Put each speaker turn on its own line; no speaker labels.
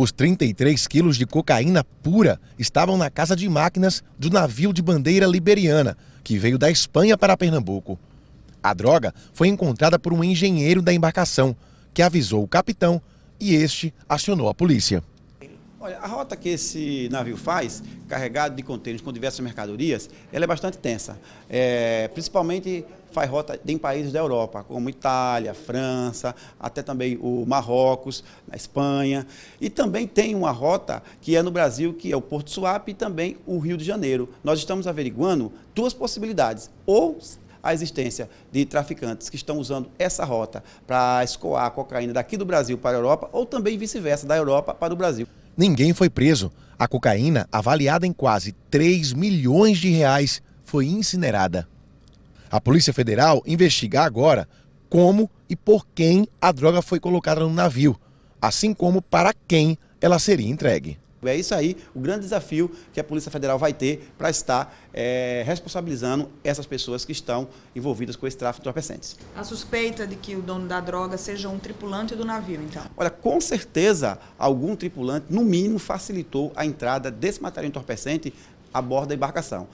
Os 33 quilos de cocaína pura estavam na casa de máquinas do navio de bandeira liberiana, que veio da Espanha para Pernambuco. A droga foi encontrada por um engenheiro da embarcação, que avisou o capitão e este acionou a polícia.
Olha, a rota que esse navio faz, carregado de contêineres com diversas mercadorias, ela é bastante tensa. É, principalmente faz rota em países da Europa, como Itália, França, até também o Marrocos, na Espanha. E também tem uma rota que é no Brasil, que é o Porto Suape e também o Rio de Janeiro. Nós estamos averiguando duas possibilidades. Ou a existência de traficantes que estão usando essa rota para escoar a cocaína daqui do Brasil para a Europa ou também vice-versa, da Europa para o Brasil ninguém foi preso.
A cocaína, avaliada em quase 3 milhões de reais, foi incinerada. A Polícia Federal investiga agora como e por quem a droga foi colocada no navio, assim como para quem ela seria entregue.
É isso aí o grande desafio que a Polícia Federal vai ter para estar é, responsabilizando essas pessoas que estão envolvidas com esse tráfico de entorpecentes.
A
suspeita de que o dono da droga seja um tripulante do navio, então?
Olha, com certeza algum tripulante, no mínimo, facilitou a entrada desse material entorpecente a bordo da embarcação.